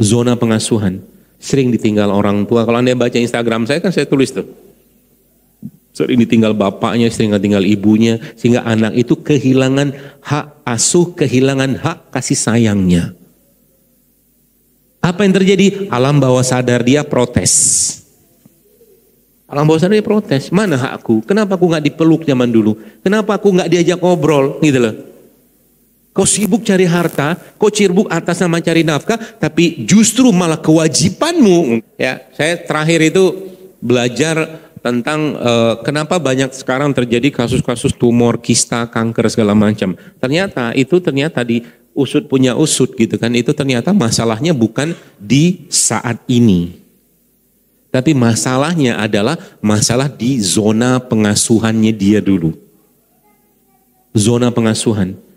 zona pengasuhan. Sering ditinggal orang tua. Kalau Anda baca Instagram saya kan saya tulis tuh. Sering ditinggal bapaknya, sering ditinggal ibunya. Sehingga anak itu kehilangan hak asuh, kehilangan hak kasih sayangnya. Apa yang terjadi? Alam bawah sadar dia protes. Alam bawah sadar dia protes. Mana hakku? Kenapa aku nggak dipeluk zaman dulu? Kenapa aku nggak diajak ngobrol? Gitu loh. Kau sibuk cari harta, kau cirbuk atas nama cari nafkah, tapi justru malah kewajibanmu. Ya, saya terakhir itu belajar tentang uh, kenapa banyak sekarang terjadi kasus-kasus tumor, kista, kanker segala macam. Ternyata itu ternyata di usut punya usut gitu kan. Itu ternyata masalahnya bukan di saat ini. Tapi masalahnya adalah masalah di zona pengasuhannya dia dulu. Zona pengasuhan.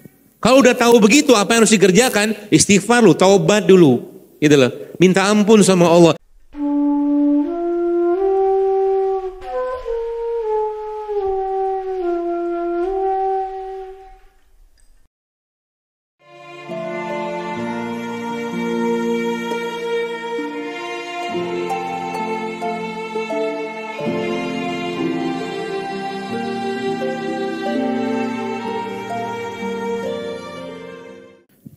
Kalau udah tahu begitu apa yang harus dikerjakan, istighfar lu, taubat dulu. Gitu loh. Minta ampun sama Allah.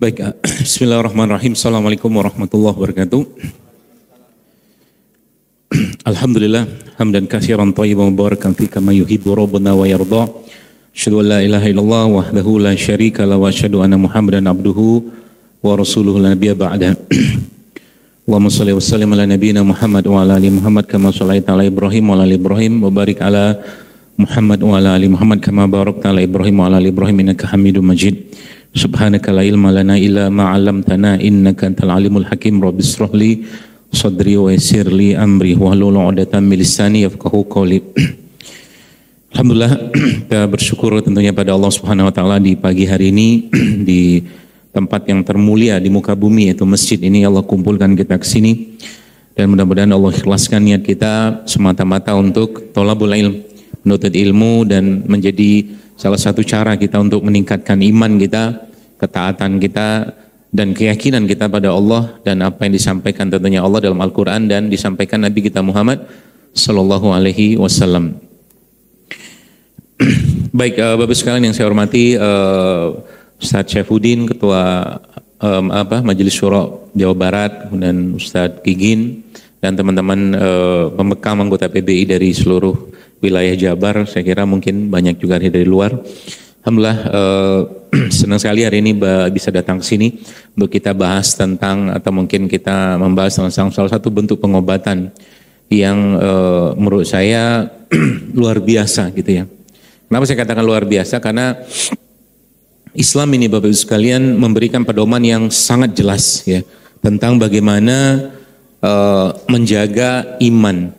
Baik, eh, bismillahirrahmanirrahim. Assalamualaikum warahmatullahi wabarakatuh. Alhamdulillah, hamdan katsiran thayyiban mubarakan fi kama yuhibbu rabbuna wa yarda. Asyhadu an la ilaha illallah wahdahu la syarika la wa asyhadu anna Muhammadan abduhu wa rasuluhu la nabiyya ba'da. Allahumma shalli wa sallim ala nabiyyina Muhammad wa ala ali Muhammad kama shallaita ala Ibrahim wa ala ali Ibrahim wa barik ala Muhammad wa ala ali Muhammad kama barakta ala Ibrahim wa ala ali Ibrahim innaka Hamidum Majid. Subhanaka la ilma lana illa ma'alamtana innaka antal alimul hakim. Rabbi israh sadri wa yassir li amri wa lulu udatan milisani yafkahu qawli. Alhamdulillah kita bersyukur tentunya pada Allah Subhanahu wa taala di pagi hari ini di tempat yang termulia di muka bumi yaitu masjid ini Allah kumpulkan kita ke sini dan mudah-mudahan Allah ikhlaskan niat kita semata-mata untuk tolabul ilm menuntut ilmu dan menjadi Salah satu cara kita untuk meningkatkan iman kita, ketaatan kita, dan keyakinan kita pada Allah dan apa yang disampaikan tentunya Allah dalam Al-Quran dan disampaikan Nabi kita Muhammad Sallallahu Alaihi Wasallam. Baik, uh, eh, Bapak sekalian yang saya hormati, uh, Ustadz Syafuddin, Ketua um, apa Majelis Syuro Jawa Barat, dan Ustaz Kigin dan teman-teman uh, eh, pembekam anggota PBI dari seluruh wilayah Jabar, saya kira mungkin banyak juga dari luar. Alhamdulillah eh, senang sekali hari ini bisa datang ke sini untuk kita bahas tentang atau mungkin kita membahas tentang salah satu bentuk pengobatan yang eh, menurut saya luar biasa gitu ya. Kenapa saya katakan luar biasa? Karena Islam ini Bapak Ibu sekalian memberikan pedoman yang sangat jelas ya tentang bagaimana eh, menjaga iman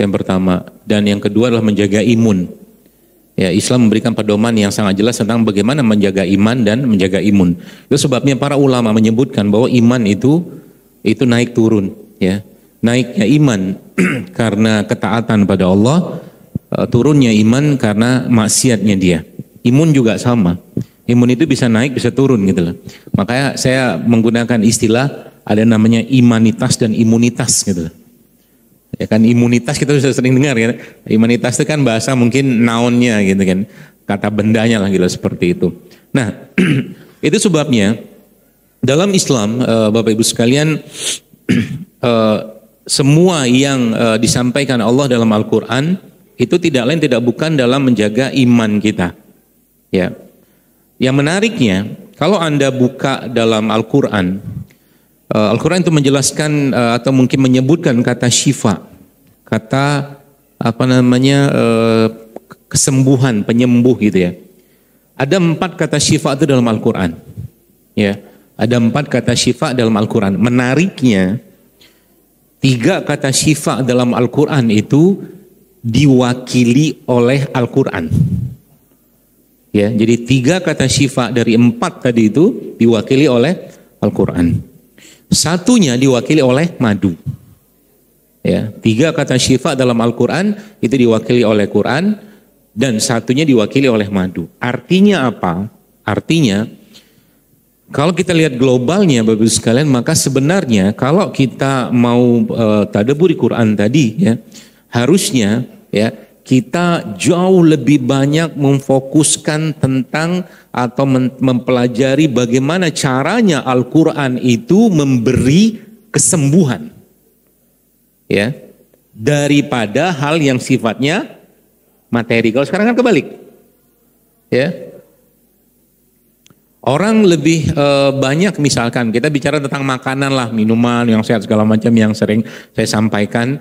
yang pertama. Dan yang kedua adalah menjaga imun. Ya, Islam memberikan pedoman yang sangat jelas tentang bagaimana menjaga iman dan menjaga imun. Itu sebabnya para ulama menyebutkan bahwa iman itu itu naik turun, ya. Naiknya iman karena ketaatan pada Allah, e, turunnya iman karena maksiatnya dia. Imun juga sama. Imun itu bisa naik, bisa turun gitu loh. Makanya saya menggunakan istilah ada namanya imanitas dan imunitas gitu loh Ya kan imunitas kita sudah sering dengar kan. Imunitas itu kan bahasa mungkin naonnya gitu kan. Kata bendanya lah gitu seperti itu. Nah, itu sebabnya dalam Islam eh, Bapak Ibu sekalian eh, semua yang eh, disampaikan Allah dalam Al-Qur'an itu tidak lain tidak bukan dalam menjaga iman kita. Ya. Yang menariknya, kalau Anda buka dalam Al-Qur'an Al-Quran itu menjelaskan atau mungkin menyebutkan kata syifa kata apa namanya eh, kesembuhan, penyembuh gitu ya. Ada empat kata syifa itu dalam Al-Quran. Ya, ada empat kata syifa dalam Al-Quran. Menariknya, tiga kata syifa dalam Al-Quran itu diwakili oleh Al-Quran. Ya, jadi tiga kata syifa dari empat tadi itu diwakili oleh Al-Quran. Satunya diwakili oleh madu. Ya, tiga kata syifa dalam Al-Quran itu diwakili oleh Quran dan satunya diwakili oleh madu. Artinya apa? Artinya kalau kita lihat globalnya Bapak Ibu sekalian, maka sebenarnya kalau kita mau e, tadaburi Quran tadi ya, harusnya ya kita jauh lebih banyak memfokuskan tentang atau mempelajari bagaimana caranya Al-Qur'an itu memberi kesembuhan ya daripada hal yang sifatnya materi. Kalau sekarang kan kebalik. Ya. Orang lebih e, banyak misalkan kita bicara tentang makanan lah, minuman yang sehat segala macam yang sering saya sampaikan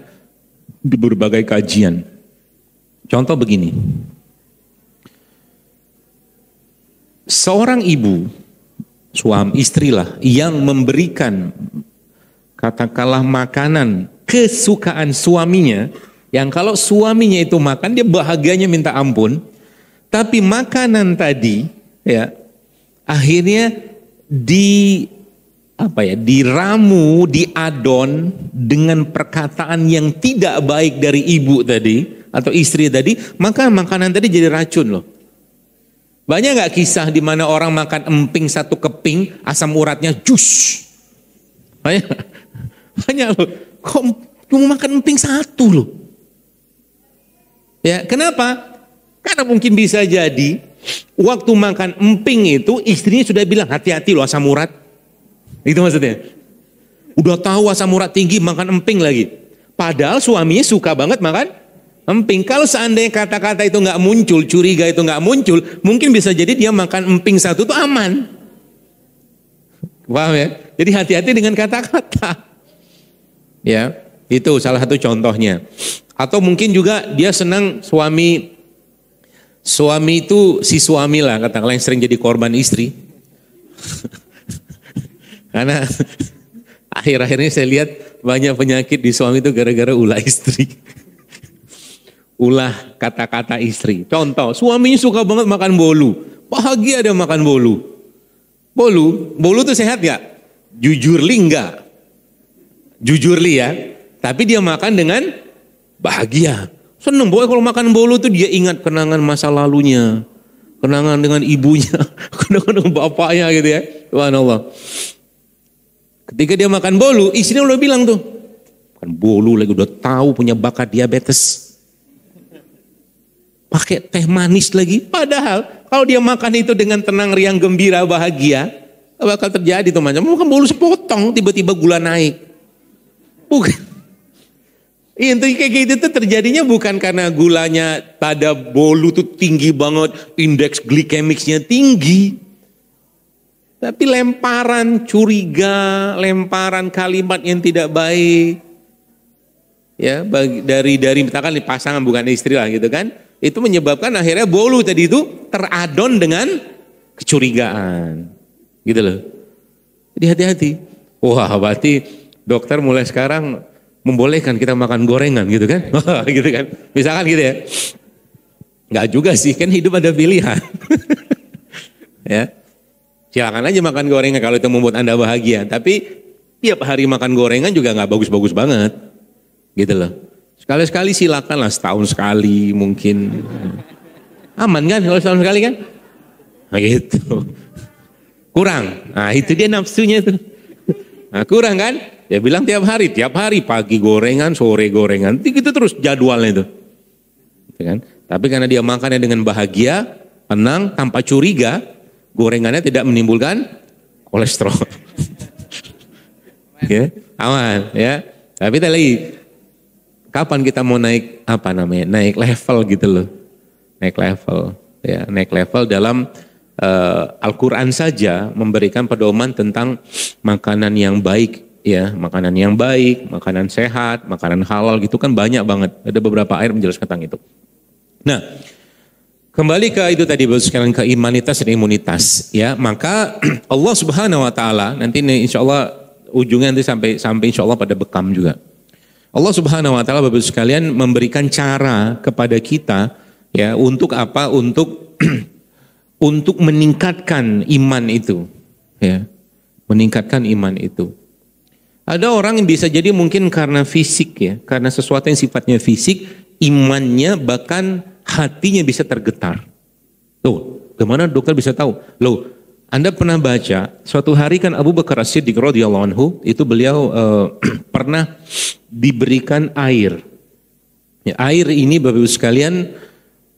di berbagai kajian. Contoh begini. Seorang ibu, suami, istri lah yang memberikan katakanlah makanan kesukaan suaminya yang kalau suaminya itu makan dia bahagianya minta ampun tapi makanan tadi ya akhirnya di apa ya diramu diadon dengan perkataan yang tidak baik dari ibu tadi atau istri tadi maka makanan tadi jadi racun loh banyak nggak kisah di mana orang makan emping satu keping asam uratnya jus banyak banyak loh Kok cuma makan emping satu loh? Ya, kenapa? Karena mungkin bisa jadi waktu makan emping itu istrinya sudah bilang hati-hati loh asam urat. Itu maksudnya. Udah tahu asam urat tinggi makan emping lagi. Padahal suaminya suka banget makan emping. Kalau seandainya kata-kata itu nggak muncul, curiga itu nggak muncul, mungkin bisa jadi dia makan emping satu itu aman. Wah ya? Jadi hati-hati dengan kata-kata. Ya, itu salah satu contohnya. Atau mungkin juga dia senang suami suami itu si suami lah katakanlah yang sering jadi korban istri. Karena akhir-akhir ini saya lihat banyak penyakit di suami itu gara-gara ulah istri. ulah kata-kata istri. Contoh, suaminya suka banget makan bolu. Bahagia dia makan bolu. Bolu, bolu tuh sehat ya Jujur lingga jujur li ya, tapi dia makan dengan bahagia. Seneng boy kalau makan bolu tuh dia ingat kenangan masa lalunya, kenangan dengan ibunya, kenangan dengan bapaknya gitu ya. Allah. Ketika dia makan bolu, istrinya udah bilang tuh, makan bolu lagi udah tahu punya bakat diabetes. Pakai teh manis lagi, padahal kalau dia makan itu dengan tenang, riang, gembira, bahagia, bakal terjadi tuh macam makan bolu sepotong tiba-tiba gula naik. Bukan. Iya, intinya kayak gitu tuh terjadinya bukan karena gulanya pada bolu tuh tinggi banget, indeks glikemiknya tinggi. Tapi lemparan curiga, lemparan kalimat yang tidak baik. Ya, bagi, dari dari misalkan pasangan bukan istri lah gitu kan. Itu menyebabkan akhirnya bolu tadi itu teradon dengan kecurigaan. Gitu loh. Jadi hati-hati. Wah, berarti dokter mulai sekarang membolehkan kita makan gorengan gitu kan? gitu kan? Misalkan gitu ya. Enggak juga sih, kan hidup ada pilihan. ya. Silakan aja makan gorengan kalau itu membuat Anda bahagia, tapi tiap hari makan gorengan juga nggak bagus-bagus banget. Gitu loh. Sekali-sekali silakanlah setahun sekali mungkin. Aman kan kalau setahun sekali kan? Nah, gitu. Kurang. Nah, itu dia nafsunya tuh. Nah, kurang kan? Dia bilang tiap hari, tiap hari pagi gorengan, sore gorengan. Gitu terus jadwalnya itu. Gitu kan? Tapi karena dia makannya dengan bahagia, tenang, tanpa curiga, gorengannya tidak menimbulkan kolesterol. ya, aman ya. Tapi tadi kapan kita mau naik apa namanya? Naik level gitu loh. Naik level ya, naik level dalam uh, Al-Qur'an saja memberikan pedoman tentang makanan yang baik ya, makanan yang baik, makanan sehat, makanan halal gitu kan banyak banget. Ada beberapa ayat menjelaskan tentang itu. Nah, kembali ke itu tadi sekarang ke imanitas dan imunitas ya. Maka Allah Subhanahu wa taala nanti nih insya Allah ujungnya nanti sampai sampai insya Allah pada bekam juga. Allah Subhanahu wa taala Bapak sekalian memberikan cara kepada kita ya untuk apa? Untuk untuk meningkatkan iman itu, ya. Meningkatkan iman itu. Ada orang yang bisa jadi mungkin karena fisik ya, karena sesuatu yang sifatnya fisik, imannya bahkan hatinya bisa tergetar. Loh, gimana dokter bisa tahu? Loh, Anda pernah baca suatu hari kan Abu Bakar as di radhiyallahu anhu itu beliau eh, pernah diberikan air. Ya, air ini Bapak Ibu sekalian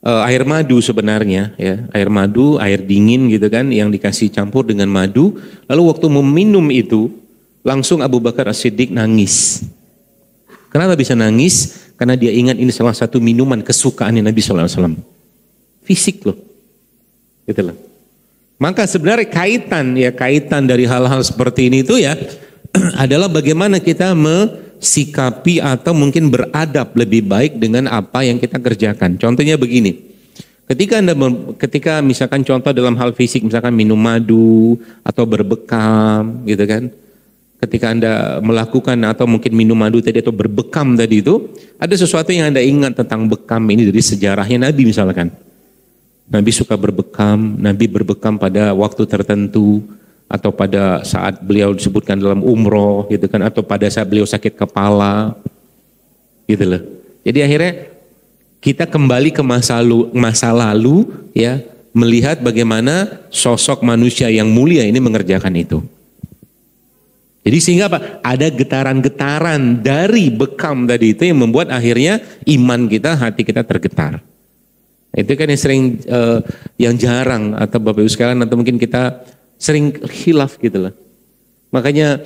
uh, air madu sebenarnya ya air madu air dingin gitu kan yang dikasih campur dengan madu lalu waktu meminum itu langsung Abu Bakar As Siddiq nangis kenapa bisa nangis karena dia ingat ini salah satu minuman kesukaannya Nabi Sallallahu Alaihi Wasallam fisik loh gitu loh maka sebenarnya kaitan ya kaitan dari hal-hal seperti ini itu ya adalah bagaimana kita me, sikapi atau mungkin beradab lebih baik dengan apa yang kita kerjakan. Contohnya begini. Ketika Anda ketika misalkan contoh dalam hal fisik misalkan minum madu atau berbekam gitu kan. Ketika Anda melakukan atau mungkin minum madu tadi atau berbekam tadi itu, ada sesuatu yang Anda ingat tentang bekam ini dari sejarahnya Nabi misalkan. Nabi suka berbekam, Nabi berbekam pada waktu tertentu atau pada saat beliau disebutkan dalam umroh gitu kan atau pada saat beliau sakit kepala gitu loh jadi akhirnya kita kembali ke masa lalu, masa lalu ya melihat bagaimana sosok manusia yang mulia ini mengerjakan itu jadi sehingga apa ada getaran-getaran dari bekam tadi itu yang membuat akhirnya iman kita hati kita tergetar itu kan yang sering uh, yang jarang atau Bapak Ibu sekalian atau mungkin kita sering khilaf gitu lah. Makanya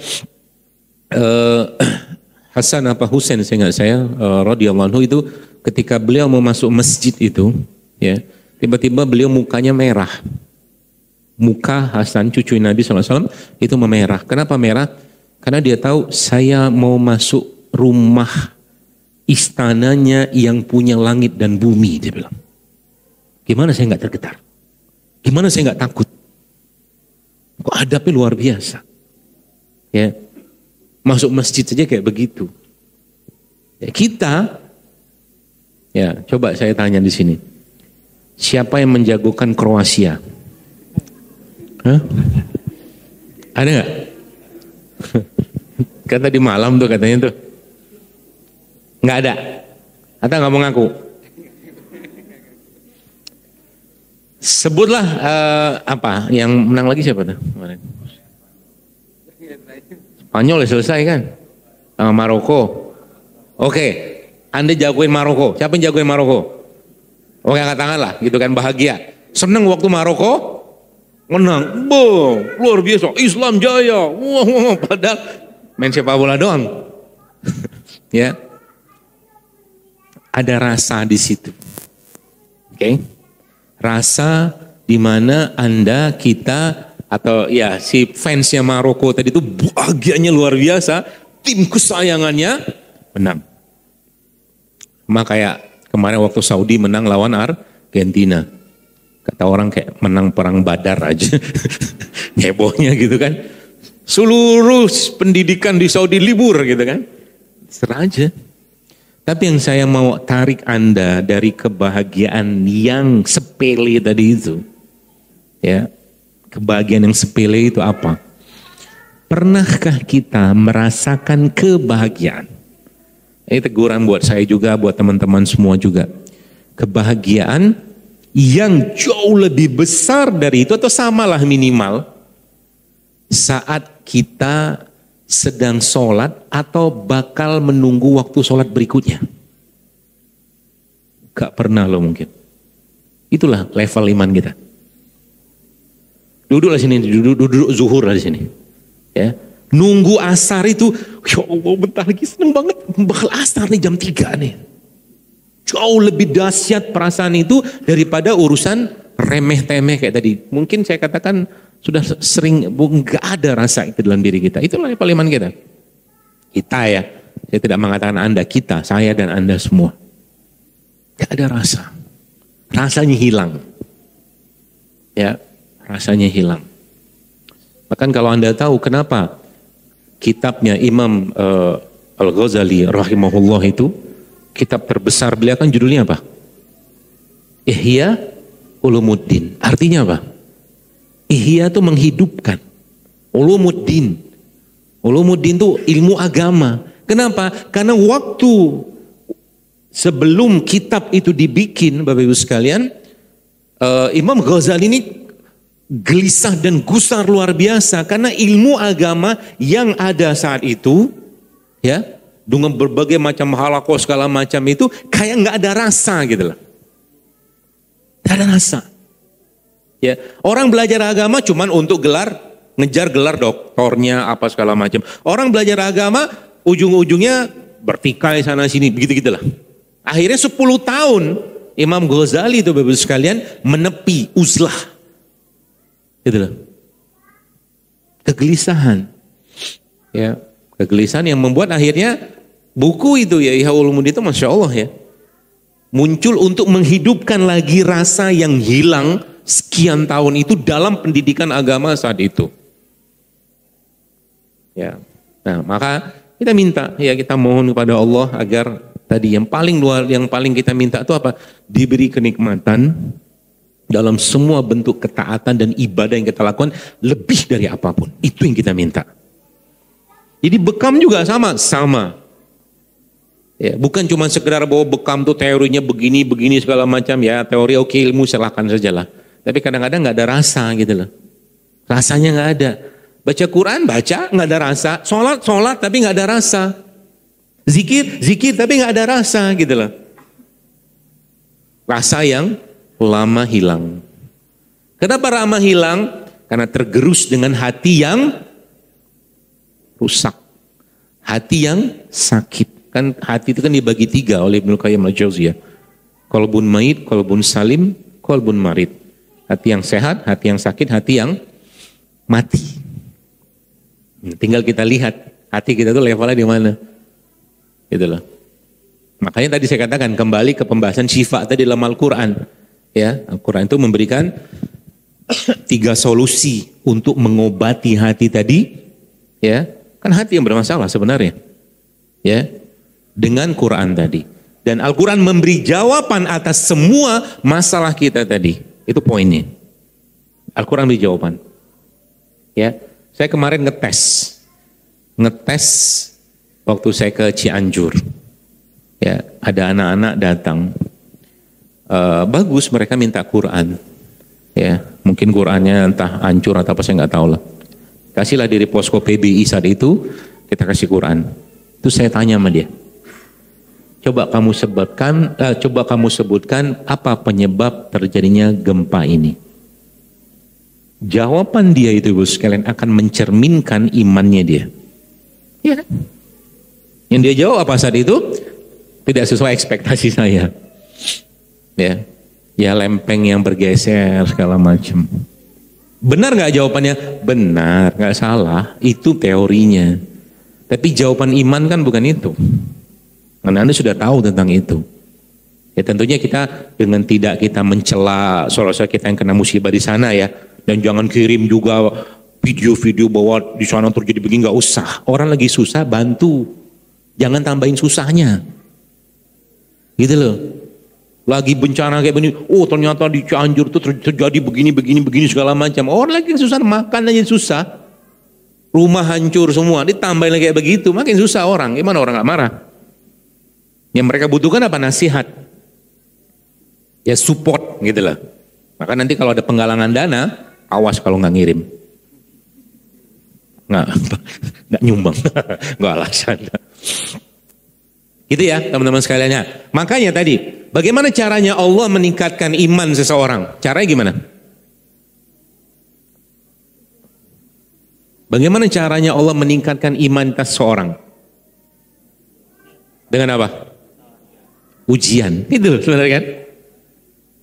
eh, Hasan apa Husain saya nggak saya eh, radhiyallahu anhu itu ketika beliau mau masuk masjid itu ya tiba-tiba beliau mukanya merah. Muka Hasan cucu Nabi SAW itu memerah. Kenapa merah? Karena dia tahu saya mau masuk rumah istananya yang punya langit dan bumi dia bilang. Gimana saya nggak tergetar? Gimana saya nggak takut? Kok adabnya luar biasa. Ya. Masuk masjid saja kayak begitu. Ya, kita ya, coba saya tanya di sini. Siapa yang menjagokan Kroasia? Hah? Ada nggak? Kata di malam tuh katanya tuh. Nggak ada. Atau nggak mau ngaku? Sebutlah uh, apa yang menang lagi siapa tuh kemarin? Spanyol ya selesai kan? Uh, Maroko. Oke, okay. Anda jagoin Maroko. Siapa yang jagoin Maroko? Oke, angkat tangan lah, gitu kan bahagia. Seneng waktu Maroko menang. Bo, luar biasa. Islam jaya. wow, padahal main sepak bola doang. ya. Ada rasa di situ. Oke. Okay? Rasa di mana Anda, kita, atau ya si fansnya Maroko tadi itu bahagianya luar biasa, tim kesayangannya menang. Ma kayak kemarin waktu Saudi menang lawan Argentina. Kata orang kayak menang perang badar aja. Hebohnya gitu kan. Seluruh pendidikan di Saudi libur gitu kan. Seraja. Tapi yang saya mau tarik Anda dari kebahagiaan yang sepele tadi itu, ya, kebahagiaan yang sepele itu apa? Pernahkah kita merasakan kebahagiaan? Ini teguran buat saya juga, buat teman-teman semua juga. Kebahagiaan yang jauh lebih besar dari itu atau samalah minimal saat kita sedang sholat atau bakal menunggu waktu sholat berikutnya? Gak pernah loh mungkin. Itulah level iman kita. Duduklah sini, duduk, duduk zuhur di sini. Ya, nunggu asar itu, ya Allah bentar lagi seneng banget, bakal asar nih jam 3 nih. Jauh lebih dahsyat perasaan itu daripada urusan remeh-temeh kayak tadi. Mungkin saya katakan sudah sering, nggak ada rasa itu dalam diri kita. Itulah ya paliman kita. Kita ya, saya tidak mengatakan Anda, kita, saya dan Anda semua. Gak ada rasa. Rasanya hilang. Ya, rasanya hilang. Bahkan kalau Anda tahu kenapa kitabnya Imam uh, Al-Ghazali rahimahullah itu, kitab terbesar beliau kan judulnya apa? Ihya Ulumuddin. Artinya apa? Ihya itu menghidupkan. Ulumuddin. Ulumuddin itu ilmu agama. Kenapa? Karena waktu sebelum kitab itu dibikin Bapak Ibu sekalian, uh, Imam Ghazali ini gelisah dan gusar luar biasa karena ilmu agama yang ada saat itu ya dengan berbagai macam halako segala macam itu kayak nggak ada rasa gitu lah. Tidak ada rasa. Ya, orang belajar agama cuma untuk gelar, ngejar gelar doktornya apa segala macam. Orang belajar agama ujung-ujungnya bertikai sana sini, begitu gitulah. Akhirnya 10 tahun Imam Ghazali itu Bapak sekalian menepi uzlah. Gitu Kegelisahan. Ya, kegelisahan yang membuat akhirnya buku itu ya Ihaul itu Masya Allah ya. Muncul untuk menghidupkan lagi rasa yang hilang sekian tahun itu dalam pendidikan agama saat itu. Ya. Nah, maka kita minta ya kita mohon kepada Allah agar tadi yang paling luar yang paling kita minta itu apa? Diberi kenikmatan dalam semua bentuk ketaatan dan ibadah yang kita lakukan lebih dari apapun. Itu yang kita minta. Jadi bekam juga sama, sama. Ya, bukan cuma sekedar bahwa bekam tuh teorinya begini, begini segala macam ya, teori oke okay, ilmu silahkan sajalah. Tapi kadang-kadang nggak ada rasa gitu loh. Rasanya nggak ada. Baca Quran, baca, nggak ada rasa. Sholat, sholat, tapi nggak ada rasa. Zikir, zikir, tapi nggak ada rasa gitu loh. Rasa yang lama hilang. Kenapa lama hilang? Karena tergerus dengan hati yang rusak. Hati yang sakit. Kan hati itu kan dibagi tiga oleh Ibnu Qayyim al ya. Kolbun Ma'id, kolbun salim, kolbun marid hati yang sehat, hati yang sakit, hati yang mati. Nah, tinggal kita lihat hati kita itu levelnya di mana. Gitu loh. Makanya tadi saya katakan kembali ke pembahasan syifa tadi dalam Al-Qur'an. Ya, Al-Qur'an itu memberikan tiga solusi untuk mengobati hati tadi, ya. Kan hati yang bermasalah sebenarnya. Ya. Dengan Quran tadi. Dan Al-Quran memberi jawaban atas semua masalah kita tadi. Itu poinnya. Al-Quran beri jawaban. Ya, saya kemarin ngetes, ngetes waktu saya ke Cianjur. Ya, ada anak-anak datang. E, bagus mereka minta Quran. Ya, mungkin Qurannya entah hancur atau apa saya nggak tahu lah. Kasihlah diri posko PBI saat itu, kita kasih Quran. itu saya tanya sama dia, Coba kamu sebutkan, uh, coba kamu sebutkan apa penyebab terjadinya gempa ini. Jawaban dia itu ibu sekalian akan mencerminkan imannya dia. Ya, kan? Yang dia jawab apa saat itu? Tidak sesuai ekspektasi saya. Ya, ya lempeng yang bergeser segala macam. Benar nggak jawabannya? Benar, nggak salah. Itu teorinya. Tapi jawaban iman kan bukan itu. Karena Anda sudah tahu tentang itu. Ya tentunya kita dengan tidak kita mencela soal kita yang kena musibah di sana ya. Dan jangan kirim juga video-video bahwa di sana terjadi begini nggak usah. Orang lagi susah bantu. Jangan tambahin susahnya. Gitu loh. Lagi bencana kayak begini, oh ternyata di Cianjur itu terjadi begini, begini, begini segala macam. Orang lagi susah, makan aja susah. Rumah hancur semua, ditambahin lagi kayak begitu, makin susah orang. Gimana orang nggak marah? Yang mereka butuhkan apa? Nasihat. Ya support gitu lah. Maka nanti kalau ada penggalangan dana, awas kalau nggak ngirim. Nggak, nggak nyumbang, nggak alasan. Gitu ya teman-teman sekaliannya. Makanya tadi, bagaimana caranya Allah meningkatkan iman seseorang? Caranya gimana? Bagaimana caranya Allah meningkatkan iman seseorang? Dengan apa? ujian. Itu sebenarnya kan.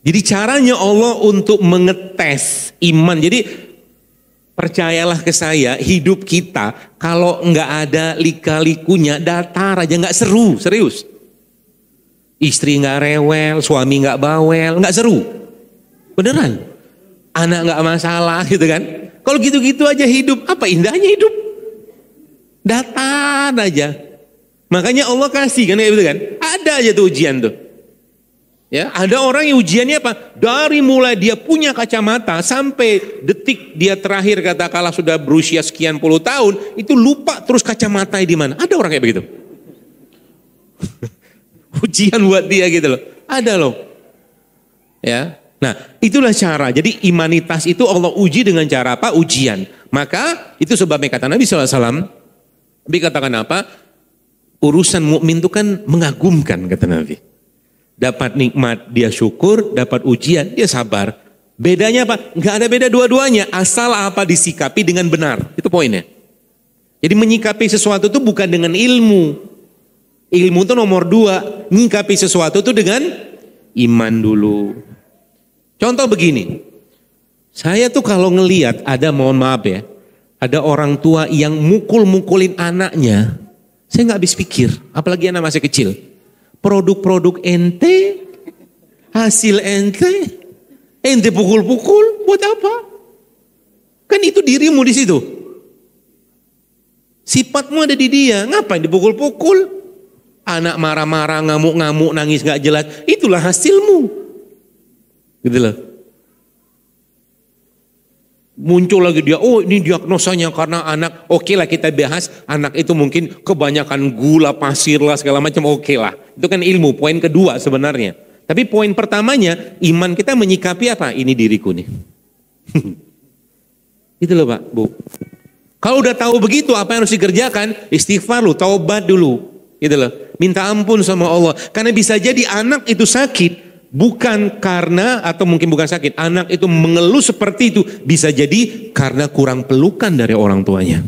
Jadi caranya Allah untuk mengetes iman. Jadi percayalah ke saya hidup kita kalau nggak ada lika-likunya datar aja nggak seru serius. Istri nggak rewel, suami nggak bawel, nggak seru. Beneran. Anak nggak masalah gitu kan. Kalau gitu-gitu aja hidup, apa indahnya hidup? Datar aja. Makanya Allah kasih kan gitu kan. Ada aja tuh ujian tuh. Ya, ada orang yang ujiannya apa? Dari mulai dia punya kacamata sampai detik dia terakhir kata kalah sudah berusia sekian puluh tahun, itu lupa terus kacamata di mana. Ada orang kayak begitu. ujian buat dia gitu loh. Ada loh. Ya. Nah, itulah cara. Jadi imanitas itu Allah uji dengan cara apa? Ujian. Maka itu sebabnya kata Nabi SAW. Nabi katakan apa? urusan mukmin itu kan mengagumkan kata Nabi. Dapat nikmat dia syukur, dapat ujian dia sabar. Bedanya apa? Gak ada beda dua-duanya, asal apa disikapi dengan benar. Itu poinnya. Jadi menyikapi sesuatu itu bukan dengan ilmu. Ilmu itu nomor dua. Menyikapi sesuatu itu dengan iman dulu. Contoh begini. Saya tuh kalau ngeliat ada mohon maaf ya. Ada orang tua yang mukul-mukulin anaknya saya nggak habis pikir, apalagi anak masih kecil. Produk-produk ente, hasil ente, ente pukul-pukul, buat apa? Kan itu dirimu di situ. Sifatmu ada di dia, ngapain dipukul-pukul? Anak marah-marah, ngamuk-ngamuk, nangis nggak jelas, itulah hasilmu. Gitu loh muncul lagi dia, oh ini diagnosanya karena anak, oke okay lah kita bahas, anak itu mungkin kebanyakan gula, pasir lah segala macam, oke okay lah. Itu kan ilmu, poin kedua sebenarnya. Tapi poin pertamanya, iman kita menyikapi apa? Ini diriku nih. itu loh Pak, Bu. Kalau udah tahu begitu, apa yang harus dikerjakan? Istighfar lu, taubat dulu. Gitu loh. Minta ampun sama Allah. Karena bisa jadi anak itu sakit, Bukan karena atau mungkin bukan sakit, anak itu mengeluh seperti itu bisa jadi karena kurang pelukan dari orang tuanya.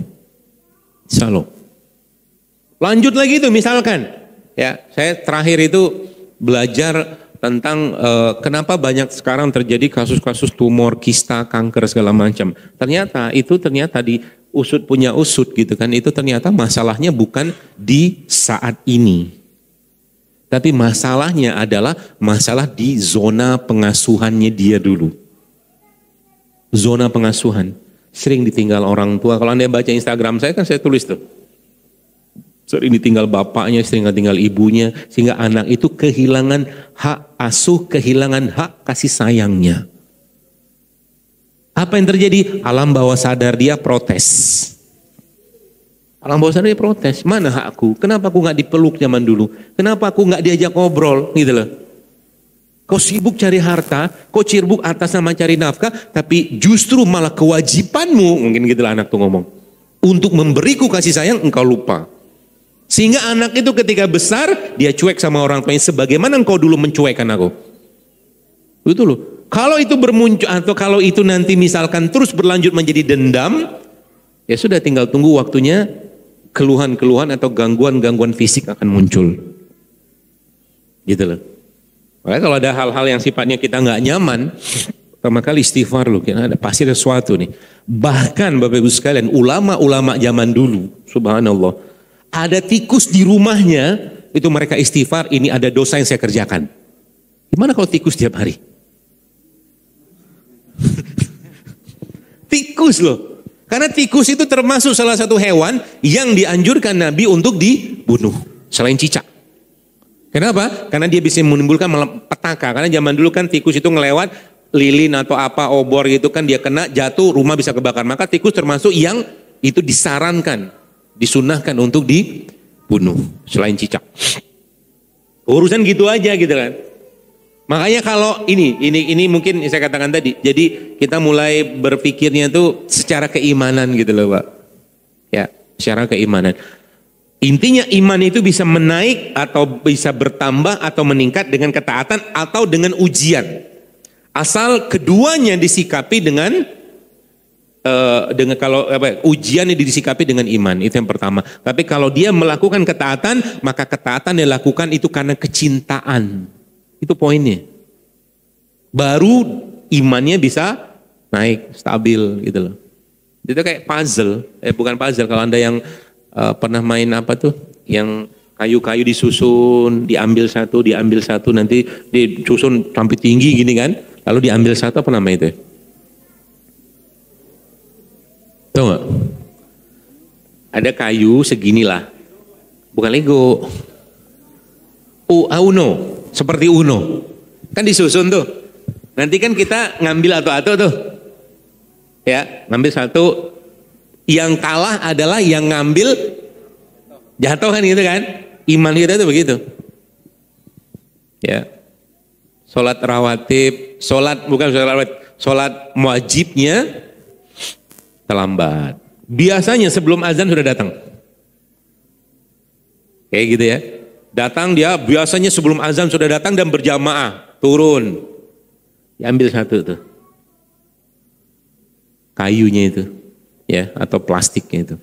Salo, Lanjut lagi itu misalkan ya, saya terakhir itu belajar tentang uh, kenapa banyak sekarang terjadi kasus-kasus tumor, kista, kanker segala macam. Ternyata itu ternyata di usut punya usut gitu kan. Itu ternyata masalahnya bukan di saat ini. Tapi masalahnya adalah masalah di zona pengasuhannya dia dulu. Zona pengasuhan. Sering ditinggal orang tua. Kalau Anda baca Instagram saya kan saya tulis tuh. Sering ditinggal bapaknya, sering ditinggal ibunya. Sehingga anak itu kehilangan hak asuh, kehilangan hak kasih sayangnya. Apa yang terjadi? Alam bawah sadar dia protes. Alam bawah sadar dia protes, mana hakku? Kenapa aku nggak dipeluk zaman dulu? Kenapa aku nggak diajak ngobrol? Gitu loh. Kau sibuk cari harta, kau cirbuk atas nama cari nafkah, tapi justru malah kewajibanmu, mungkin gitu lah anak tuh ngomong. Untuk memberiku kasih sayang, engkau lupa. Sehingga anak itu ketika besar, dia cuek sama orang tuanya. Sebagaimana engkau dulu mencuekkan aku. Itu loh. Kalau itu bermuncul, atau kalau itu nanti misalkan terus berlanjut menjadi dendam, ya sudah tinggal tunggu waktunya keluhan-keluhan atau gangguan-gangguan fisik akan muncul. Gitu loh. Makanya kalau ada hal-hal yang sifatnya kita nggak nyaman, pertama kali istighfar loh, kita ada pasti ada sesuatu nih. Bahkan Bapak Ibu sekalian, ulama-ulama zaman dulu, subhanallah, ada tikus di rumahnya, itu mereka istighfar, ini ada dosa yang saya kerjakan. Gimana kalau tikus tiap hari? tikus loh. Karena tikus itu termasuk salah satu hewan yang dianjurkan Nabi untuk dibunuh. Selain cicak. Kenapa? Karena dia bisa menimbulkan petaka. Karena zaman dulu kan tikus itu ngelewat lilin atau apa obor gitu kan dia kena jatuh rumah bisa kebakar. Maka tikus termasuk yang itu disarankan, disunahkan untuk dibunuh. Selain cicak. Urusan gitu aja gitu kan. Makanya kalau ini, ini, ini mungkin saya katakan tadi. Jadi kita mulai berpikirnya itu secara keimanan gitu loh Pak. Ya, secara keimanan. Intinya iman itu bisa menaik atau bisa bertambah atau meningkat dengan ketaatan atau dengan ujian. Asal keduanya disikapi dengan uh, dengan kalau apa ujian disikapi dengan iman itu yang pertama. Tapi kalau dia melakukan ketaatan, maka ketaatan dilakukan itu karena kecintaan itu poinnya. Baru imannya bisa naik, stabil gitu loh. Itu kayak puzzle, eh bukan puzzle kalau Anda yang uh, pernah main apa tuh yang kayu-kayu disusun, diambil satu, diambil satu, nanti disusun sampai tinggi gini kan. Lalu diambil satu apa namanya itu? Tahu nggak? Ada kayu seginilah, bukan Lego. Oh, Auno, seperti Uno. Kan disusun tuh. Nanti kan kita ngambil atau-atau tuh. Ya, ngambil satu. Yang kalah adalah yang ngambil jatuh kan gitu kan. Iman kita tuh begitu. Ya. Sholat rawatib, sholat bukan sholat rawatib, sholat wajibnya terlambat. Biasanya sebelum azan sudah datang. Kayak gitu ya. Datang dia biasanya sebelum azan sudah datang dan berjamaah, turun. Diambil satu itu Kayunya itu, ya, atau plastiknya itu.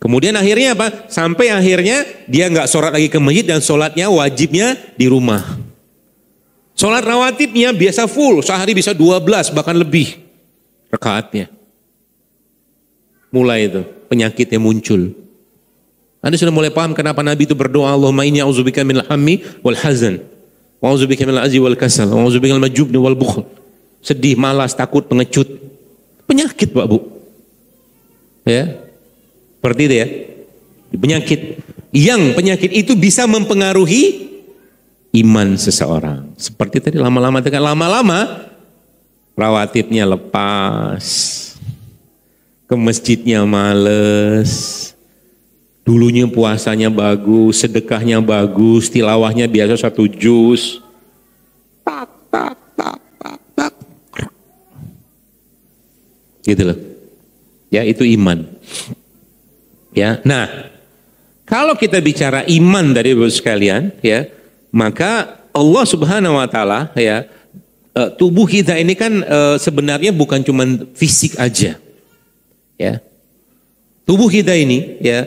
Kemudian akhirnya apa? Sampai akhirnya dia nggak sholat lagi ke masjid dan sholatnya wajibnya di rumah. Sholat rawatibnya biasa full, sehari bisa 12 bahkan lebih rekaatnya. Mulai itu penyakitnya muncul. Anda sudah mulai paham kenapa Nabi itu berdoa Allah inni a'udzubika min hammi wal hazan wa a'udzubika min al azi wal kasal wa a'udzubika min al wal bukhl. Sedih, malas, takut, pengecut. Penyakit, Pak Bu. Ya. Seperti itu ya. Penyakit yang penyakit itu bisa mempengaruhi iman seseorang. Seperti tadi lama-lama dengan lama-lama rawatibnya lepas, ke masjidnya males, Dulunya puasanya bagus, sedekahnya bagus, tilawahnya biasa satu jus. Tak, Gitu loh. Ya, itu iman. Ya, nah kalau kita bicara iman dari Bapak sekalian, ya, maka Allah Subhanahu wa taala ya e, tubuh kita ini kan e, sebenarnya bukan cuma fisik aja. Ya. Tubuh kita ini ya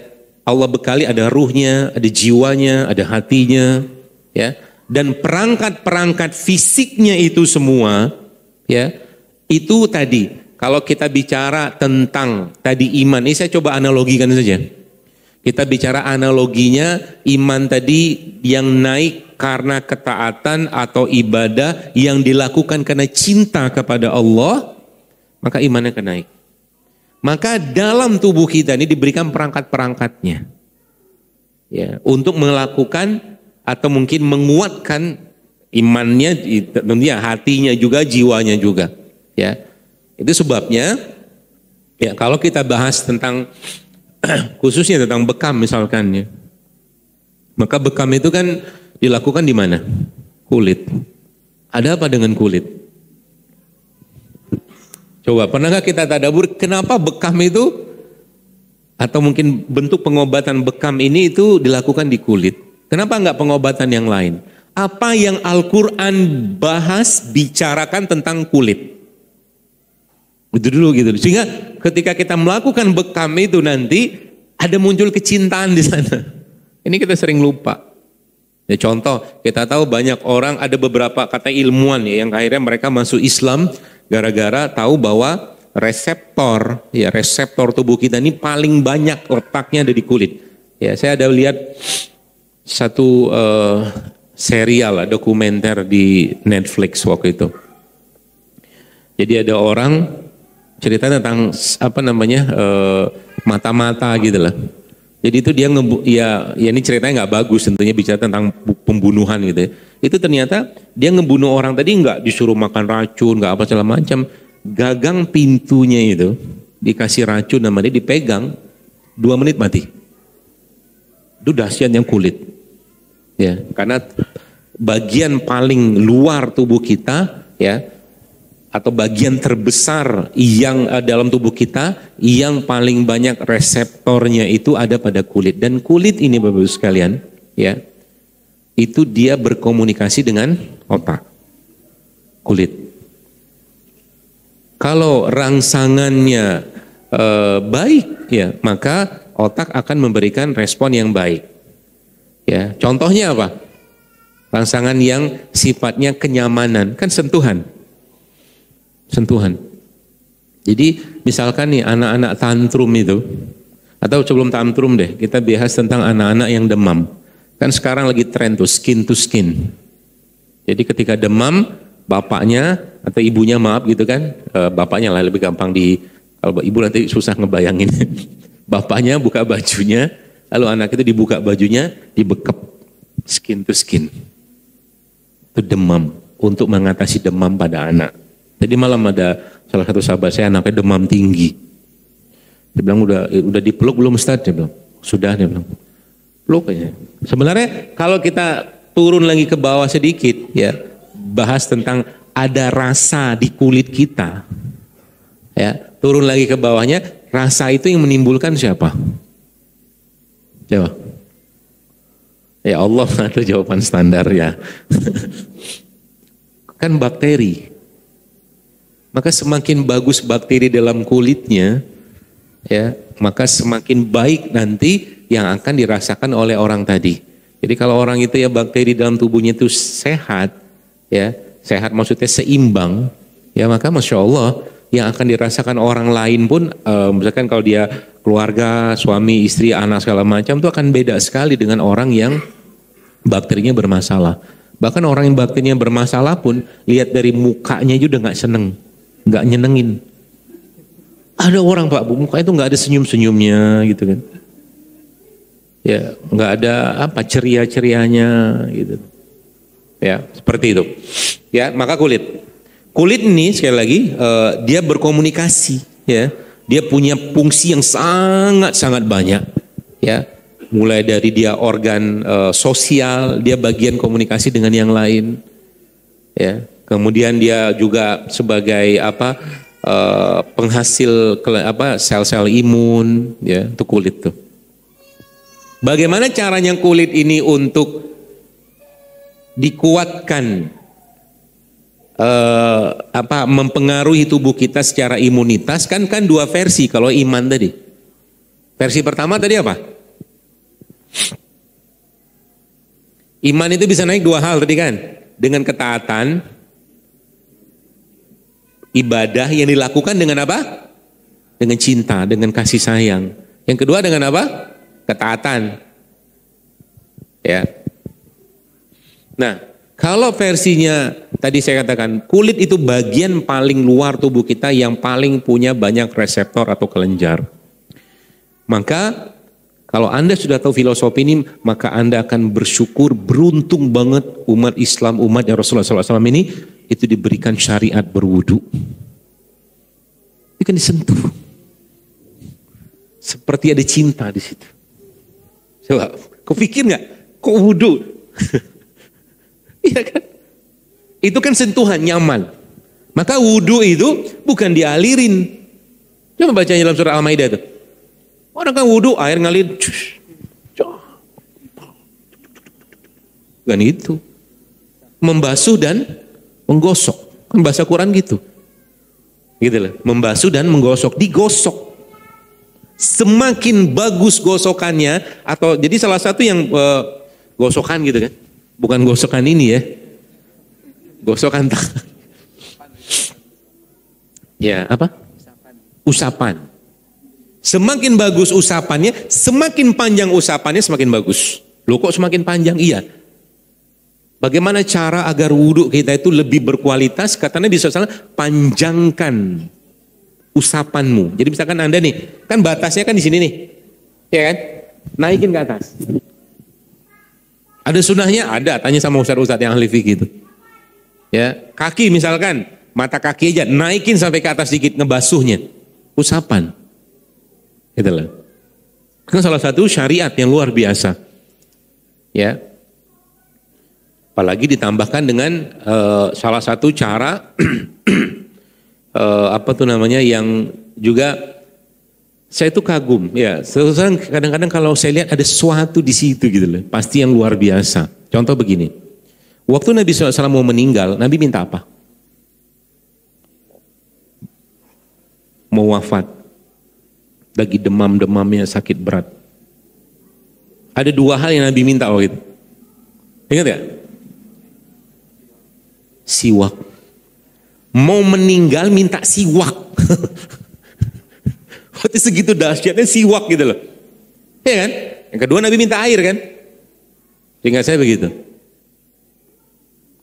Allah bekali ada ruhnya, ada jiwanya, ada hatinya, ya. Dan perangkat-perangkat fisiknya itu semua, ya. Itu tadi kalau kita bicara tentang tadi iman, ini saya coba analogikan saja. Kita bicara analoginya iman tadi yang naik karena ketaatan atau ibadah yang dilakukan karena cinta kepada Allah, maka imannya akan naik. Maka dalam tubuh kita ini diberikan perangkat-perangkatnya. Ya, untuk melakukan atau mungkin menguatkan imannya, tentunya hatinya juga, jiwanya juga. Ya, itu sebabnya ya kalau kita bahas tentang khususnya tentang bekam misalkan ya, maka bekam itu kan dilakukan di mana? Kulit. Ada apa dengan kulit? Coba, pernah nggak kita tadabur kenapa bekam itu atau mungkin bentuk pengobatan bekam ini itu dilakukan di kulit. Kenapa nggak pengobatan yang lain? Apa yang Al-Quran bahas bicarakan tentang kulit. Itu dulu gitu. Sehingga ketika kita melakukan bekam itu nanti ada muncul kecintaan di sana. Ini kita sering lupa. Ya, contoh, kita tahu banyak orang ada beberapa kata ilmuwan ya yang akhirnya mereka masuk Islam Gara-gara tahu bahwa reseptor, ya reseptor tubuh kita ini paling banyak letaknya ada di kulit. Ya, saya ada lihat satu uh, serial dokumenter di Netflix waktu itu. Jadi ada orang cerita tentang apa namanya mata eh, mata-mata gitu lah jadi itu dia ngebu ya, ya ini ceritanya nggak bagus tentunya bicara tentang pembunuhan gitu ya. Itu ternyata dia ngebunuh orang tadi nggak disuruh makan racun nggak apa segala macam. Gagang pintunya itu dikasih racun namanya dipegang dua menit mati. Itu dahsyat yang kulit. Ya karena bagian paling luar tubuh kita ya atau bagian terbesar yang uh, dalam tubuh kita yang paling banyak reseptornya itu ada pada kulit dan kulit ini Bapak Ibu sekalian ya itu dia berkomunikasi dengan otak kulit kalau rangsangannya eh, baik ya maka otak akan memberikan respon yang baik ya contohnya apa rangsangan yang sifatnya kenyamanan kan sentuhan sentuhan. Jadi misalkan nih anak-anak tantrum itu, atau sebelum tantrum deh, kita bahas tentang anak-anak yang demam. Kan sekarang lagi tren tuh skin to skin. Jadi ketika demam, bapaknya atau ibunya maaf gitu kan, eh, bapaknya lah lebih gampang di, kalau ibu nanti susah ngebayangin. bapaknya buka bajunya, lalu anak itu dibuka bajunya, dibekep skin to skin. Itu demam, untuk mengatasi demam pada anak. Tadi malam ada salah satu sahabat saya anaknya demam tinggi. Dia bilang udah eh, udah dipeluk belum Ustaz? Dia bilang sudah dia bilang. Peluk aja. Sebenarnya kalau kita turun lagi ke bawah sedikit ya bahas tentang ada rasa di kulit kita. Ya, turun lagi ke bawahnya, rasa itu yang menimbulkan siapa? Jawab? Ya Allah, itu jawaban standar ya. kan bakteri, maka semakin bagus bakteri dalam kulitnya, ya, maka semakin baik nanti yang akan dirasakan oleh orang tadi. Jadi kalau orang itu ya bakteri dalam tubuhnya itu sehat, ya, sehat maksudnya seimbang, ya maka masya Allah yang akan dirasakan orang lain pun, eh, misalkan kalau dia keluarga, suami, istri, anak segala macam itu akan beda sekali dengan orang yang bakterinya bermasalah. Bahkan orang yang bakterinya bermasalah pun lihat dari mukanya juga nggak seneng nggak nyenengin. Ada orang Pak Bu, muka itu nggak ada senyum-senyumnya gitu kan. Ya, nggak ada apa ceria-cerianya gitu. Ya, seperti itu. Ya, maka kulit. Kulit ini sekali lagi uh, dia berkomunikasi ya. Dia punya fungsi yang sangat-sangat banyak ya. Mulai dari dia organ uh, sosial, dia bagian komunikasi dengan yang lain ya Kemudian dia juga sebagai apa eh, penghasil apa sel-sel imun ya itu kulit tuh. Bagaimana caranya kulit ini untuk dikuatkan eh, apa mempengaruhi tubuh kita secara imunitas kan kan dua versi kalau iman tadi. Versi pertama tadi apa? Iman itu bisa naik dua hal tadi kan, dengan ketaatan ibadah yang dilakukan dengan apa? Dengan cinta, dengan kasih sayang. Yang kedua dengan apa? Ketaatan. Ya. Nah, kalau versinya tadi saya katakan kulit itu bagian paling luar tubuh kita yang paling punya banyak reseptor atau kelenjar. Maka kalau Anda sudah tahu filosofi ini, maka Anda akan bersyukur beruntung banget umat Islam, umatnya Rasulullah SAW ini itu diberikan syariat berwudu itu kan disentuh seperti ada cinta di situ coba kau pikir nggak kok wudu iya kan itu kan sentuhan nyaman maka wudu itu bukan dialirin coba bacanya dalam surah al-maidah itu orang kan wudu air ngalir bukan itu membasuh dan menggosok. Kan bahasa Quran gitu. Gitu loh, membasuh dan menggosok, digosok. Semakin bagus gosokannya atau jadi salah satu yang e, gosokan gitu kan. Bukan gosokan ini ya. Gosokan tak. Ya, apa? Usapan. Semakin bagus usapannya, semakin panjang usapannya semakin bagus. Loh kok semakin panjang? Iya, Bagaimana cara agar wudhu kita itu lebih berkualitas? Katanya di salah panjangkan usapanmu. Jadi misalkan Anda nih, kan batasnya kan di sini nih. Ya kan? Naikin ke atas. Ada sunahnya? Ada. Tanya sama ustadz-ustadz yang ahli fikih itu. Ya, kaki misalkan, mata kaki aja naikin sampai ke atas sedikit ngebasuhnya. Usapan. Itulah. Kan salah satu syariat yang luar biasa. Ya, Apalagi ditambahkan dengan e, salah satu cara e, apa tuh namanya yang juga saya itu kagum ya. Sesuatu kadang-kadang kalau saya lihat ada sesuatu di situ gitu loh, pasti yang luar biasa. Contoh begini, waktu Nabi SAW mau meninggal, Nabi minta apa? Mau wafat, lagi demam-demamnya sakit berat. Ada dua hal yang Nabi minta waktu itu. Ingat ya? siwak. Mau meninggal minta siwak. Waktu segitu dahsyatnya siwak gitu loh. Ya kan? Yang kedua Nabi minta air kan? tinggal saya begitu.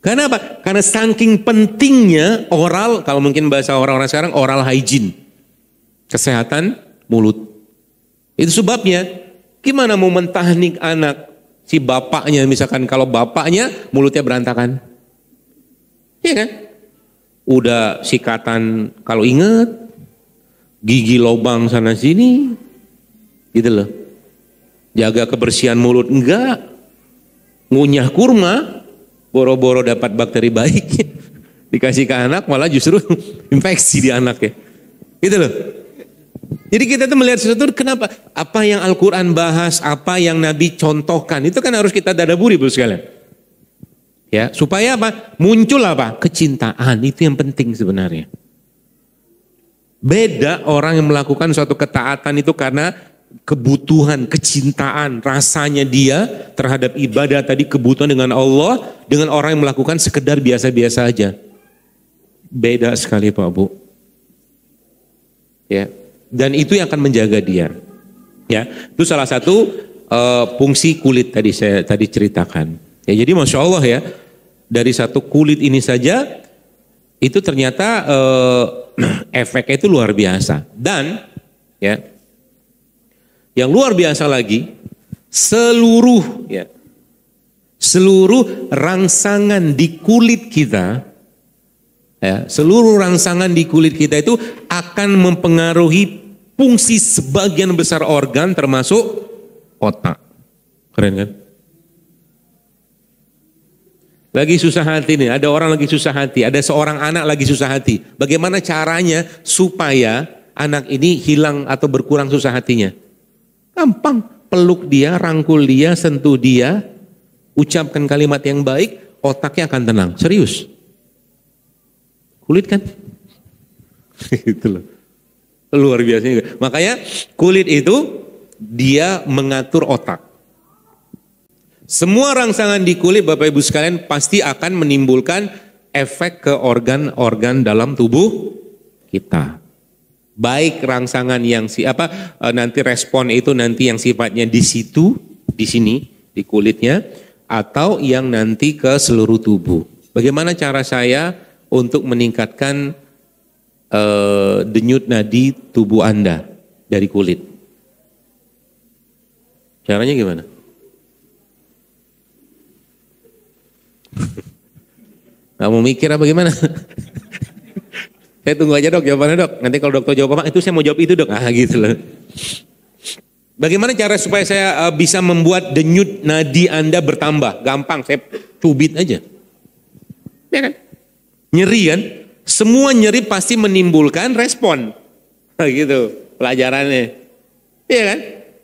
Karena apa? Karena saking pentingnya oral, kalau mungkin bahasa orang-orang sekarang oral hygiene. Kesehatan mulut. Itu sebabnya gimana mau mentahnik anak si bapaknya misalkan kalau bapaknya mulutnya berantakan. Iya kan? Udah sikatan kalau inget, gigi lobang sana sini, gitu loh. Jaga kebersihan mulut enggak, ngunyah kurma, boro-boro dapat bakteri baik. Dikasih ke anak malah justru infeksi di anak ya. Gitu loh. Jadi kita tuh melihat sesuatu kenapa? Apa yang Al-Quran bahas, apa yang Nabi contohkan. Itu kan harus kita dadaburi bro sekalian. Ya, supaya apa? Muncul apa? Kecintaan. Itu yang penting sebenarnya. Beda orang yang melakukan suatu ketaatan itu karena kebutuhan, kecintaan, rasanya dia terhadap ibadah tadi kebutuhan dengan Allah dengan orang yang melakukan sekedar biasa-biasa aja. Beda sekali Pak Bu. Ya. Dan itu yang akan menjaga dia. Ya, itu salah satu uh, fungsi kulit tadi saya tadi ceritakan. Ya, jadi masya Allah ya, dari satu kulit ini saja itu ternyata eh, efeknya itu luar biasa. Dan ya yang luar biasa lagi seluruh ya seluruh rangsangan di kulit kita ya seluruh rangsangan di kulit kita itu akan mempengaruhi fungsi sebagian besar organ termasuk otak. Keren kan? lagi susah hati nih, ada orang lagi susah hati, ada seorang anak lagi susah hati. Bagaimana caranya supaya anak ini hilang atau berkurang susah hatinya? Gampang, peluk dia, rangkul dia, sentuh dia, ucapkan kalimat yang baik, otaknya akan tenang. Serius. Kulit kan? Itulah loh. Luar biasanya. Makanya kulit itu dia mengatur otak semua rangsangan di kulit Bapak Ibu sekalian pasti akan menimbulkan efek ke organ-organ dalam tubuh kita. Baik rangsangan yang si eh, nanti respon itu nanti yang sifatnya di situ, di sini, di kulitnya atau yang nanti ke seluruh tubuh. Bagaimana cara saya untuk meningkatkan uh, denyut nadi tubuh Anda dari kulit? Caranya gimana? Gak mau mikir apa gimana? saya tunggu aja dok jawabannya dok. Nanti kalau dokter jawab apa, itu saya mau jawab itu dok. Ah gitu loh. Bagaimana cara supaya saya eh, bisa membuat denyut nadi Anda bertambah? Gampang, saya cubit aja. Ya kan? Nyeri kan? Semua nyeri pasti menimbulkan respon. Nah, gitu pelajarannya. Iya kan?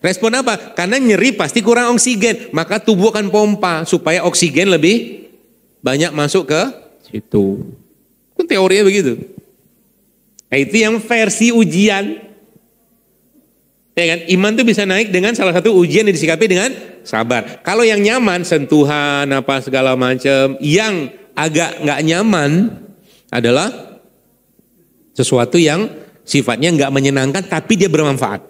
Respon apa? Karena nyeri pasti kurang oksigen, maka tubuh akan pompa supaya oksigen lebih banyak masuk ke situ. Itu teorinya begitu. Nah, itu yang versi ujian. Ya kan? Iman tuh bisa naik dengan salah satu ujian yang disikapi dengan sabar. Kalau yang nyaman, sentuhan apa segala macam, yang agak nggak nyaman adalah sesuatu yang sifatnya nggak menyenangkan tapi dia bermanfaat.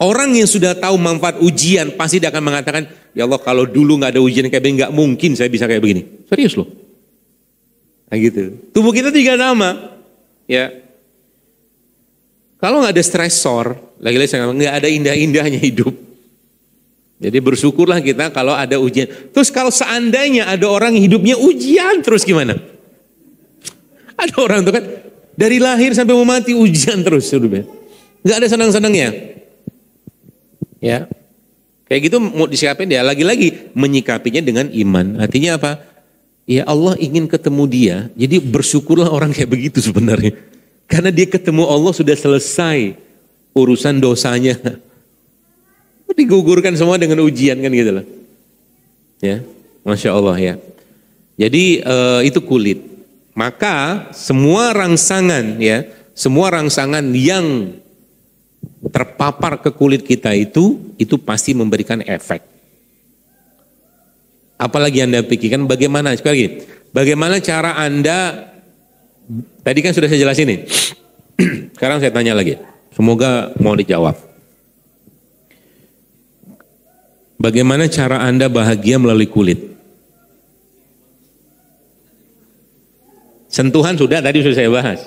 Orang yang sudah tahu manfaat ujian pasti dia akan mengatakan, ya Allah kalau dulu nggak ada ujian kayak begini, nggak mungkin saya bisa kayak begini. Serius loh. Nah gitu. Tubuh kita tiga nama. Ya. Kalau nggak ada stressor lagi-lagi saya nggak ada indah-indahnya hidup. Jadi bersyukurlah kita kalau ada ujian. Terus kalau seandainya ada orang hidupnya ujian terus gimana? Ada orang tuh kan dari lahir sampai mau mati ujian terus Gak Nggak ada senang-senangnya. Ya. Kayak gitu mau disikapin dia lagi-lagi menyikapinya dengan iman. Artinya apa? Ya Allah ingin ketemu dia. Jadi bersyukurlah orang kayak begitu sebenarnya. Karena dia ketemu Allah sudah selesai urusan dosanya. Digugurkan semua dengan ujian kan gitu loh. Ya, Masya Allah ya. Jadi uh, itu kulit. Maka semua rangsangan ya, semua rangsangan yang terpapar ke kulit kita itu, itu pasti memberikan efek. Apalagi Anda pikirkan bagaimana, sekali lagi, bagaimana cara Anda, tadi kan sudah saya jelasin nih, sekarang saya tanya lagi, semoga mau dijawab. Bagaimana cara Anda bahagia melalui kulit? Sentuhan sudah tadi sudah saya bahas.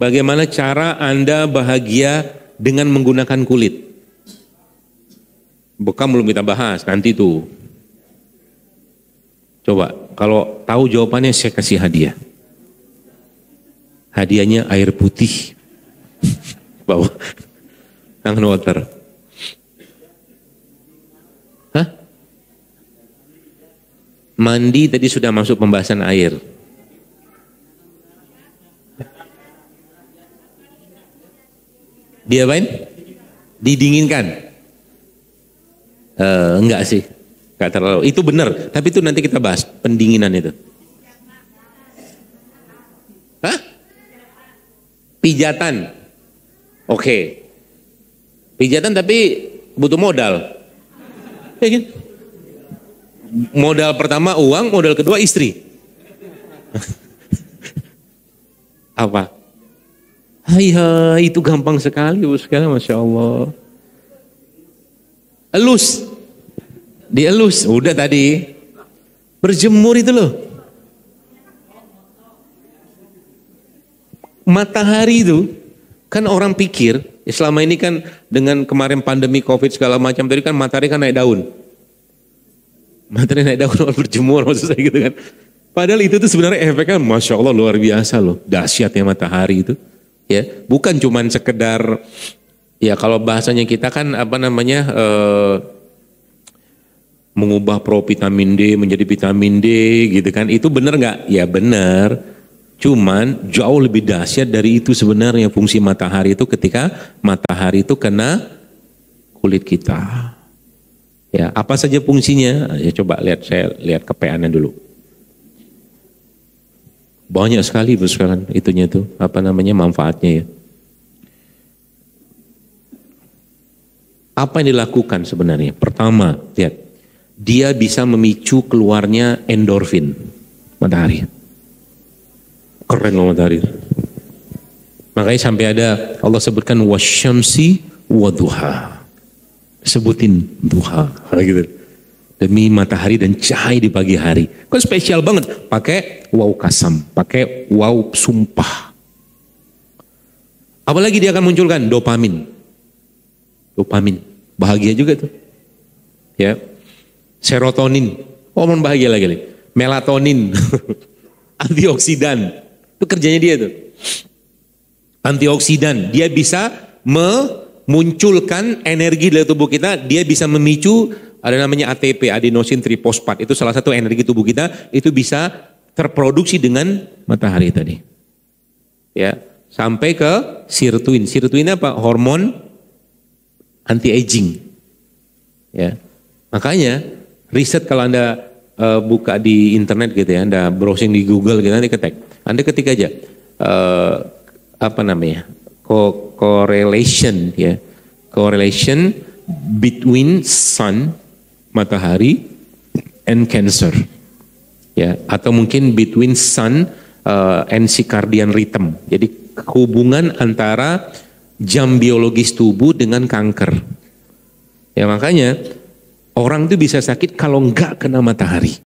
Bagaimana cara Anda bahagia dengan menggunakan kulit. Bekam belum kita bahas, nanti tuh, Coba, kalau tahu jawabannya saya kasih hadiah. Hadiahnya air putih. Bawa. Tangan water. Hah? Mandi tadi sudah masuk pembahasan air. diapain? Didinginkan. Uh, enggak sih, enggak terlalu. Itu benar, tapi itu nanti kita bahas pendinginan itu. Hah? Pijatan. Oke. Okay. Pijatan tapi butuh modal. Ya kan? Modal pertama uang, modal kedua istri. Apa? hai itu gampang sekali Bu sekarang Masya Allah. Elus. Dielus, udah tadi. Berjemur itu loh. Matahari itu, kan orang pikir, ya selama ini kan dengan kemarin pandemi covid segala macam, tadi kan matahari kan naik daun. Matahari naik daun, berjemur maksud saya gitu kan. Padahal itu tuh sebenarnya efeknya kan, Masya Allah luar biasa loh. Dahsyatnya matahari itu ya bukan cuman sekedar ya kalau bahasanya kita kan apa namanya eh, mengubah pro vitamin D menjadi vitamin D gitu kan itu benar nggak ya benar cuman jauh lebih dahsyat dari itu sebenarnya fungsi matahari itu ketika matahari itu kena kulit kita ya apa saja fungsinya ya coba lihat saya lihat kepeannya dulu banyak sekali bu sekarang itunya tuh apa namanya manfaatnya ya apa yang dilakukan sebenarnya pertama lihat dia bisa memicu keluarnya endorfin matahari keren loh matahari makanya sampai ada Allah sebutkan wasyamsi waduha sebutin duha gitu demi matahari dan cahaya di pagi hari. Kan spesial banget. Pakai wow kasam, pakai wow sumpah. Apalagi dia akan munculkan dopamin. Dopamin, bahagia juga tuh. Ya. Serotonin, oh bahagia lagi. lagi. Melatonin, antioksidan. Itu kerjanya dia tuh. Antioksidan, dia bisa memunculkan energi dari tubuh kita, dia bisa memicu ada namanya ATP, adenosin triphosphate Itu salah satu energi tubuh kita, itu bisa terproduksi dengan matahari tadi. Ya, sampai ke sirtuin. Sirtuin apa? Hormon anti aging. Ya. Makanya riset kalau Anda e, buka di internet gitu ya, Anda browsing di Google gitu nanti ketik. Anda ketik aja e, apa namanya? Co correlation ya. Correlation between sun matahari and cancer. Ya, atau mungkin between sun uh, and circadian rhythm. Jadi hubungan antara jam biologis tubuh dengan kanker. Ya makanya orang itu bisa sakit kalau nggak kena matahari.